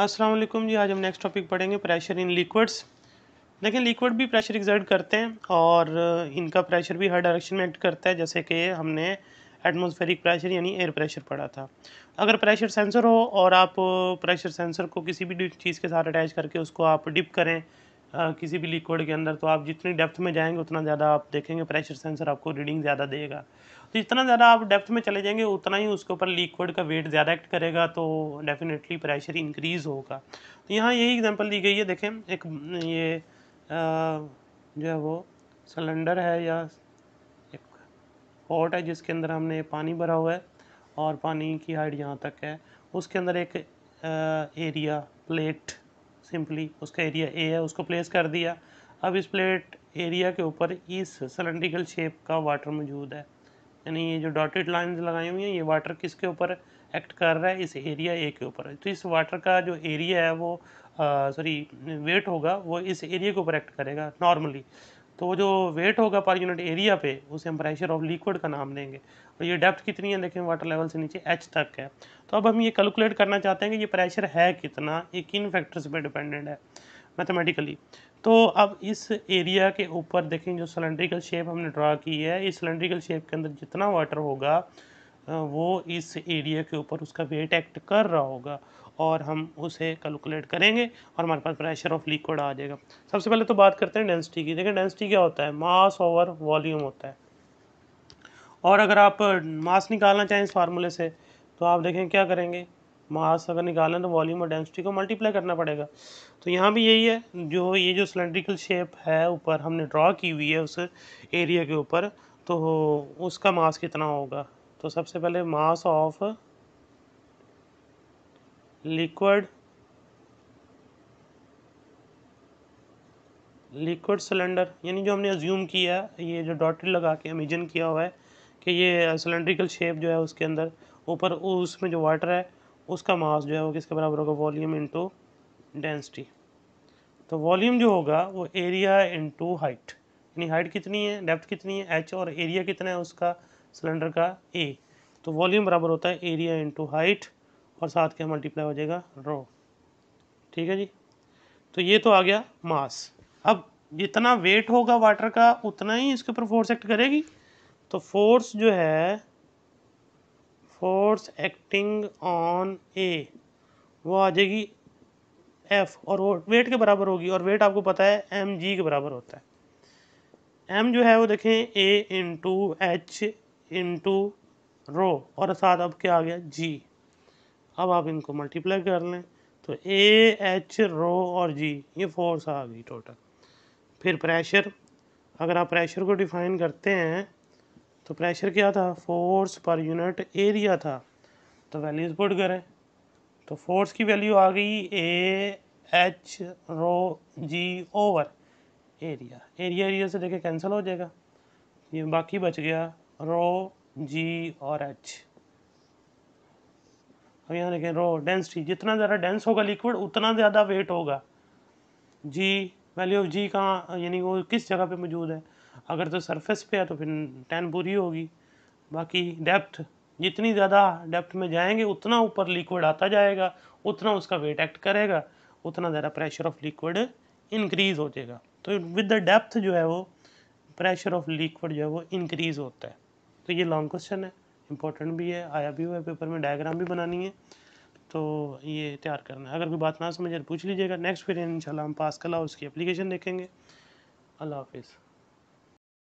असलम जी आज हम next topic पढ़ेंगे प्रेशर इन लिक्विड्स देखें लिक्विड भी प्रेशर एग्जर्ट करते हैं और इनका प्रेशर भी हर डायरेक्शन में एक्ट करता है जैसे कि हमने एटमॉस्फेरिक प्रेशर यानी एयर प्रेशर पढ़ा था अगर प्रेशर सेंसर हो और आप प्रेशर सेंसर को किसी भी चीज़ के साथ अटैच करके उसको आप डिप करें किसी भी लिक्विड के अंदर तो आप जितनी डेप्थ में जाएंगे उतना ज़्यादा आप देखेंगे प्रेशर सेंसर आपको रीडिंग ज़्यादा देगा तो जितना ज़्यादा आप डेप्थ में चले जाएंगे उतना ही उसके ऊपर लिक्विड का वेट ज़्यादा एक्ट करेगा तो डेफिनेटली प्रेशर इंक्रीज़ होगा तो यहाँ यही एग्जाम्पल दी गई है देखें एक ये जो है वो सिलेंडर है या एक पॉट है जिसके अंदर हमने पानी भरा हुआ है और पानी की हाइट यहाँ तक है उसके अंदर एक एरिया प्लेट सिंपली उसका एरिया ए है उसको प्लेस कर दिया अब इस प्लेट एरिया के ऊपर इस सिलेंड्रिकल शेप का वाटर मौजूद है यानी ये जो डॉटेड लाइंस लगाई हुई हैं ये वाटर किसके ऊपर एक्ट कर रहा है इस एरिया ए के ऊपर तो इस वाटर का जो एरिया है वो सॉरी वेट होगा वो इस एरिया के ऊपर एक्ट करेगा नॉर्मली तो वो जो वेट होगा पर यूनिट एरिया पे उसे हम प्रेशर ऑफ लिक्विड का नाम देंगे और ये डेप्थ कितनी है देखें वाटर लेवल से नीचे एच तक है तो अब हम ये कैलकुलेट करना चाहते हैं कि ये प्रेशर है कितना ये किन फैक्टर्स पे डिपेंडेंट है मैथमेटिकली तो अब इस एरिया के ऊपर देखें जो सिलेंड्रिकल शेप हमने ड्रा की है इस सिलेंड्रिकल शेप के अंदर जितना वाटर होगा वो इस एरिया के ऊपर उसका वेट एक्ट कर रहा होगा और हम उसे कैलकुलेट करेंगे और हमारे पास प्रेशर ऑफ लिक्विड आ जाएगा सबसे पहले तो बात करते हैं डेंसिटी की देखिए डेंसिटी क्या होता है मास ओवर वॉल्यूम होता है और अगर आप मास निकालना चाहें इस फार्मूले से तो आप देखें क्या करेंगे मास अगर निकालें तो वॉल्यूम और डेंसिटी को मल्टीप्लाई करना पड़ेगा तो यहाँ भी यही है जो ये जो सिलेंड्रिकल शेप है ऊपर हमने ड्रॉ की हुई है उस एरिया के ऊपर तो उसका मास कितना होगा तो सबसे पहले mass of liquid liquid cylinder यानी जो हमने अज्यूम किया ये जो डॉटेड लगा के इमेजिन किया हुआ है कि ये सिलेंड्रिकल शेप जो है उसके अंदर ऊपर उसमें जो वाटर है उसका मास जो है वो किसके बराबर होगा वॉल्यूम इनटू डेंसिटी तो वॉल्यूम जो होगा वो एरिया इनटू हाइट यानी हाइट कितनी है डेप्थ कितनी है एच और एरिया कितना है उसका सिलेंडर का ए तो वॉल्यूम बराबर होता है एरिया इंटू हाइट और साथ के मल्टीप्लाई हो जाएगा रो ठीक है जी तो ये तो आ गया मास अब जितना वेट होगा वाटर का उतना ही इसके ऊपर फोर्स एक्ट करेगी तो फोर्स जो है फोर्स एक्टिंग ऑन ए वो आ जाएगी एफ और वो वेट के बराबर होगी और वेट आपको पता है एम जी के बराबर होता है एम जो है वो देखें A into H into rho और साथ अब क्या आ गया जी अब आप इनको मल्टीप्लाई कर लें तो ए एच रो और जी ये फोर्स आ गई टोटल फिर प्रेशर अगर आप प्रेशर को डिफाइन करते हैं तो प्रेशर क्या था फोर्स पर यूनिट एरिया था तो वैल्यूज पुट करें तो फोर्स की वैल्यू आ गई A H rho G over area area area से देखे कैंसिल हो जाएगा ये बाकी बच गया रो जी और एच अब यहाँ देखें रो डेंसिटी जितना ज़्यादा डेंस होगा लिक्विड उतना ज़्यादा वेट होगा जी वैल्यू ऑफ जी कहाँ यानी वो किस जगह पे मौजूद है अगर तो सरफेस पे है तो फिर टेन पूरी होगी बाकी डेप्थ जितनी ज़्यादा डेप्थ में जाएंगे उतना ऊपर लिक्विड आता जाएगा उतना उसका वेट एक्ट करेगा उतना ज़्यादा प्रेशर ऑफ लिक्विड इंक्रीज़ हो जाएगा तो विद द डेप्थ जो है वो प्रेशर ऑफ लिक्विड जो है वो इंक्रीज़ होता है तो ये लॉन्ग क्वेश्चन है इंपॉर्टेंट भी है आया भी हुआ है पेपर में डायग्राम भी बनानी है तो ये तैयार करना है अगर कोई बात ना समझ तो पूछ लीजिएगा नेक्स्ट फिर इंशाल्लाह हम पास कला उसकी एप्लीकेशन देखेंगे अल्लाह हाफिज़